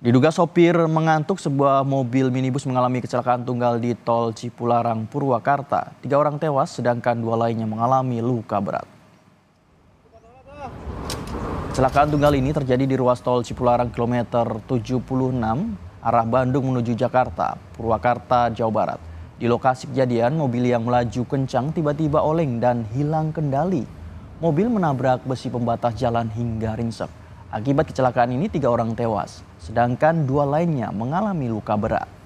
Diduga sopir mengantuk sebuah mobil minibus mengalami kecelakaan tunggal di tol Cipularang, Purwakarta. Tiga orang tewas sedangkan dua lainnya mengalami luka berat. Kecelakaan tunggal ini terjadi di ruas tol Cipularang kilometer 76 arah Bandung menuju Jakarta, Purwakarta, Jawa Barat. Di lokasi kejadian, mobil yang melaju kencang tiba-tiba oleng dan hilang kendali. Mobil menabrak besi pembatas jalan hingga ringsek. Akibat kecelakaan ini tiga orang tewas, sedangkan dua lainnya mengalami luka berat.